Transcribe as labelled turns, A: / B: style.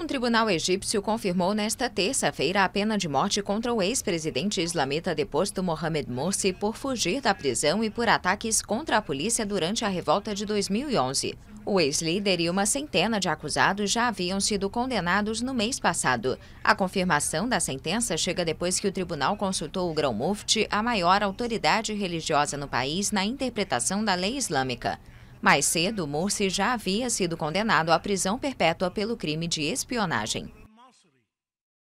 A: Um tribunal egípcio confirmou nesta terça-feira a pena de morte contra o ex-presidente islamita deposto Mohamed Morsi por fugir da prisão e por ataques contra a polícia durante a revolta de 2011. O ex-líder e uma centena de acusados já haviam sido condenados no mês passado. A confirmação da sentença chega depois que o tribunal consultou o Grão Mufti, a maior autoridade religiosa no país, na interpretação da lei islâmica. Mais cedo, Morsi já havia sido condenado à prisão perpétua pelo crime de espionagem.